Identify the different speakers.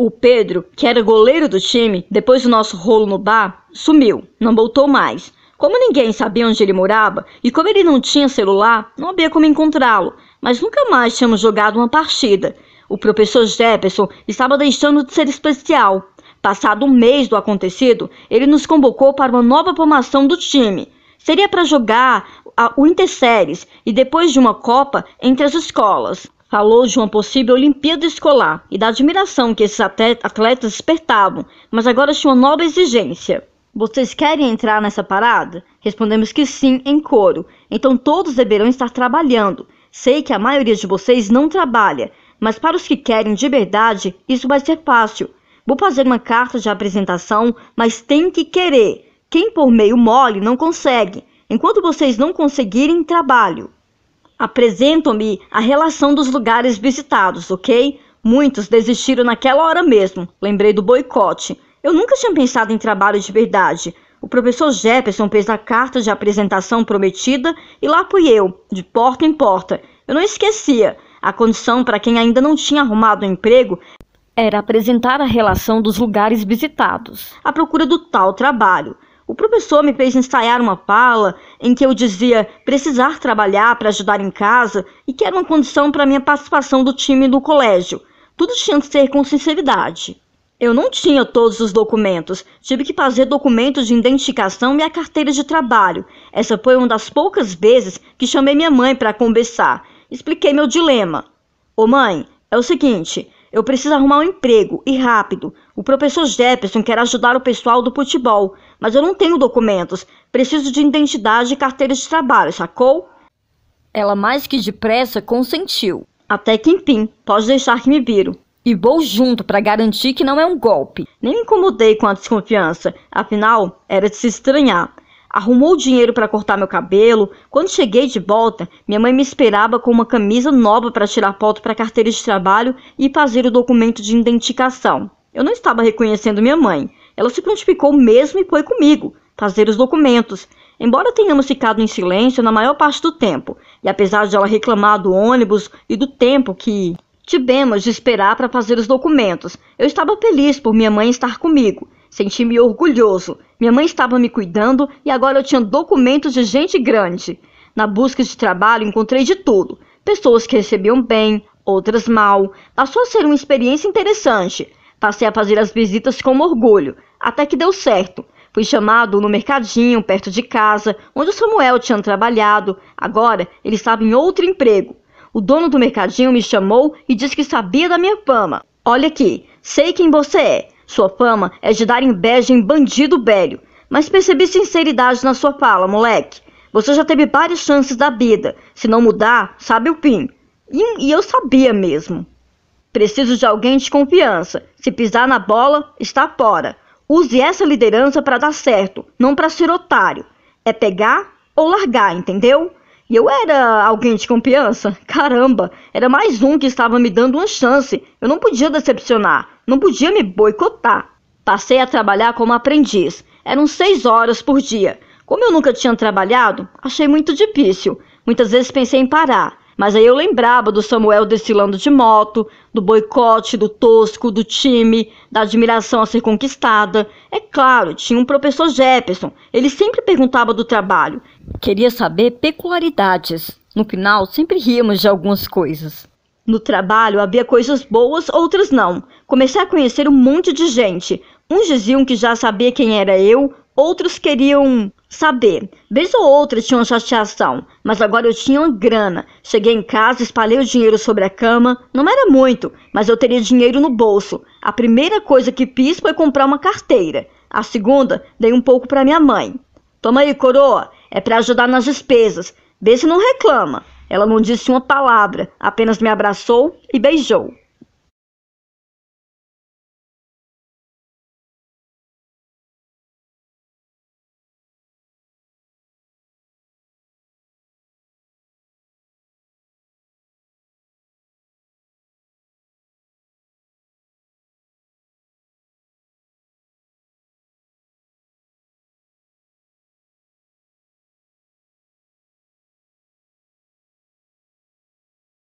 Speaker 1: O Pedro, que era goleiro do time, depois do nosso rolo no bar, sumiu, não voltou mais. Como ninguém sabia onde ele morava e como ele não tinha celular, não havia como encontrá-lo, mas nunca mais tínhamos jogado uma partida. O professor Jefferson estava deixando de ser especial. Passado um mês do acontecido, ele nos convocou para uma nova formação do time. Seria para jogar o Interséries e depois de uma Copa entre as escolas. Falou de uma possível Olimpíada escolar e da admiração que esses atletas despertavam, mas agora tinha uma nova exigência. Vocês querem entrar nessa parada? Respondemos que sim, em coro. Então todos deverão estar trabalhando. Sei que a maioria de vocês não trabalha, mas para os que querem de verdade, isso vai ser fácil. Vou fazer uma carta de apresentação, mas tem que querer. Quem por meio mole não consegue. Enquanto vocês não conseguirem, trabalho. Apresentam-me a relação dos lugares visitados, ok? Muitos desistiram naquela hora mesmo. Lembrei do boicote. Eu nunca tinha pensado em trabalho de verdade. O professor Jefferson fez a carta de apresentação prometida e lá fui eu, de porta em porta. Eu não esquecia. A condição para quem ainda não tinha arrumado um emprego era apresentar a relação dos lugares visitados, A procura do tal trabalho. O professor me fez ensaiar uma fala em que eu dizia precisar trabalhar para ajudar em casa e que era uma condição para minha participação do time do colégio. Tudo tinha que ser com sinceridade. Eu não tinha todos os documentos. Tive que fazer documentos de identificação e a carteira de trabalho. Essa foi uma das poucas vezes que chamei minha mãe para conversar. Expliquei meu dilema. Ô mãe, é o seguinte, eu preciso arrumar um emprego e rápido. O professor Jefferson quer ajudar o pessoal do futebol mas eu não tenho documentos. Preciso de identidade e carteira de trabalho, sacou? Ela mais que depressa consentiu. Até que enfim, pode deixar que me viro. E vou junto para garantir que não é um golpe. Nem me incomodei com a desconfiança, afinal, era de se estranhar. Arrumou o dinheiro para cortar meu cabelo. Quando cheguei de volta, minha mãe me esperava com uma camisa nova para tirar foto para carteira de trabalho e fazer o documento de identificação. Eu não estava reconhecendo minha mãe. Ela se prontificou mesmo e foi comigo trazer os documentos. Embora tenhamos ficado em silêncio na maior parte do tempo, e apesar de ela reclamar do ônibus e do tempo que tivemos de esperar para fazer os documentos, eu estava feliz por minha mãe estar comigo. Senti-me orgulhoso. Minha mãe estava me cuidando e agora eu tinha documentos de gente grande. Na busca de trabalho encontrei de tudo: pessoas que recebiam bem, outras mal. Passou a ser uma experiência interessante, Passei a fazer as visitas com orgulho, até que deu certo. Fui chamado no mercadinho, perto de casa, onde o Samuel tinha trabalhado. Agora ele estava em outro emprego. O dono do mercadinho me chamou e disse que sabia da minha fama. Olha aqui, sei quem você é. Sua fama é de dar inveja em bandido velho. Mas percebi sinceridade na sua fala, moleque. Você já teve várias chances da vida. Se não mudar, sabe o fim. E, e eu sabia mesmo. Preciso de alguém de confiança. Se pisar na bola, está fora. Use essa liderança para dar certo, não para ser otário. É pegar ou largar, entendeu? E eu era alguém de confiança? Caramba, era mais um que estava me dando uma chance. Eu não podia decepcionar, não podia me boicotar. Passei a trabalhar como aprendiz. Eram seis horas por dia. Como eu nunca tinha trabalhado, achei muito difícil. Muitas vezes pensei em parar, mas aí eu lembrava do Samuel desfilando de moto, do boicote, do tosco, do time, da admiração a ser conquistada. É claro, tinha um professor Jefferson. Ele sempre perguntava do trabalho. Queria saber peculiaridades. No final, sempre ríamos de algumas coisas. No trabalho havia coisas boas, outras não. Comecei a conhecer um monte de gente. Uns diziam que já sabia quem era eu, outros queriam Saber, vez ou outra tinha uma chateação, mas agora eu tinha uma grana. Cheguei em casa, espalhei o dinheiro sobre a cama. Não era muito, mas eu teria dinheiro no bolso. A primeira coisa que fiz foi comprar uma carteira. A segunda, dei um pouco para minha mãe. Toma aí, coroa, é para ajudar nas despesas. Vê se não reclama. Ela não disse uma palavra, apenas me abraçou e beijou.